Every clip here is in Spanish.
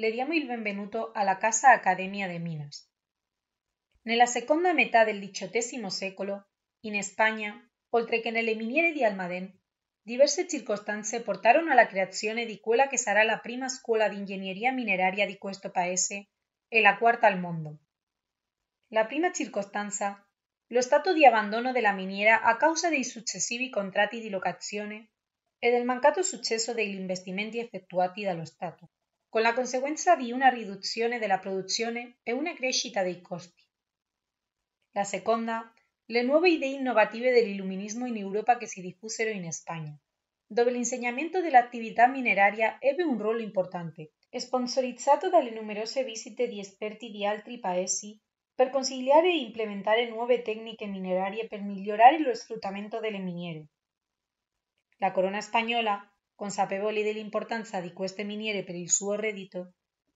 le el il a la Casa Academia de Minas. En la segunda mitad del XVIII secolo, en España, oltre en nelle miniere di diversas diverse portaron a la creazione di quella que será la prima escuela de ingeniería mineraria di questo paese y la cuarta al mundo. La prima circostanza lo de abandono de la miniera a causa de successivi contratti di locazione e del mancato successo degli investimenti effettuati dallo Stato con la consecuencia de una reducción de la producción e una crescita los costes. La segunda le idea idee del iluminismo en Europa que se en España, donde el enseñamiento de la actividad mineraria ebbe un rol importante, sponsorizzato dalle numerose visite di esperti di altri paesi per consigliare e implementare nuove tecniche minerarie per migliorare lo sfruttamento delle miniere. La corona española consapevoli importancia di queste miniere per il suo reddito,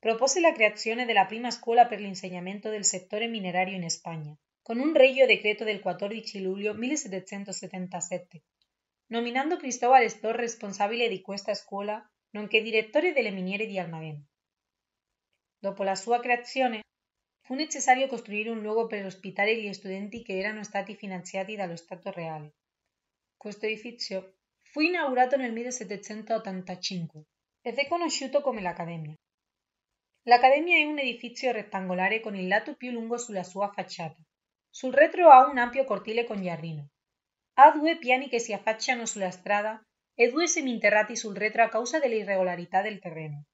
propose la creazione la prima scuola per l'insegnamento del settore minerario in España, con un regio decreto del 14 luglio 1777, nominando Cristóbal Estor responsabile di questa scuola, nonché direttore delle miniere di Almaden. Dopo la sua creazione, fu necesario construir un luogo per ospitare gli studenti che erano stati finanziati dallo Stato reale. Questo edificio inaugurado en el 1785 conocido como la Academia. La Academia es un edificio rectangular con el lato più lungo sulla sua facciata. Sul retro ha un amplio cortile con giardino. Ha due piani che si affacciano sulla strada e due seminterrati sul retro a causa de la irregularidad del terreno.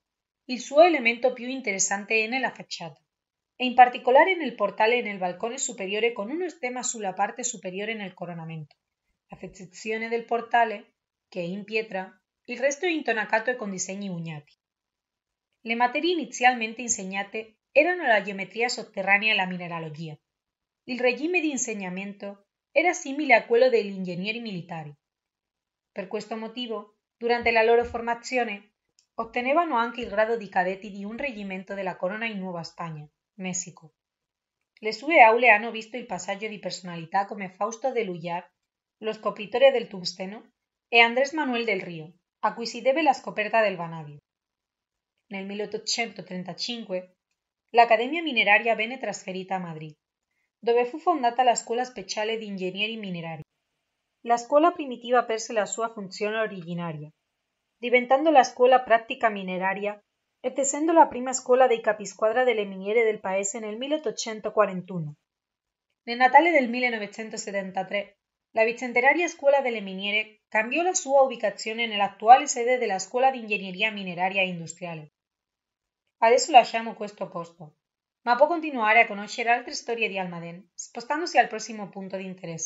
El su elemento più interessante en la facciata, e particular en el portal en el balcón superiore con uno stemma sulla parte superior en el coronamento. La del portale que in pietra, il resto è intonacato e con disegni ugnati. Le materie inizialmente insegnate erano la geometría sotterranea e la mineralogia. El regime de insegnamento era simile a quello degli ingegneri militari. Per questo motivo, durante la loro formazione, ottenevano anche il grado di cadetti di un de la Corona in Nueva España, México. Le sue aule hanno visto il passaggio di personalità come Fausto de Lullar, lo scopritore del tungsteno e Andrés Manuel del Río, a cui se debe la escoperta del En el 1835 Academia Mineraria venne trasferita a Madrid, donde fue fundada la Escuela Speciale de y Minerari. La escuela primitiva perse la sua función originaria, diventando la escuela práctica mineraria ed siendo la prima de capiscuadra de de miniere del paese en 1841. En Natale del 1973 la bicentenaria Escuela de Le Miniere cambió la ubicación en la actual sede de la Escuela de Ingeniería Mineraria e Industriale. Adesso llamo questo posto, ma può continuare a conocer altre storie de Almaden, spostandosi al próximo punto de interés.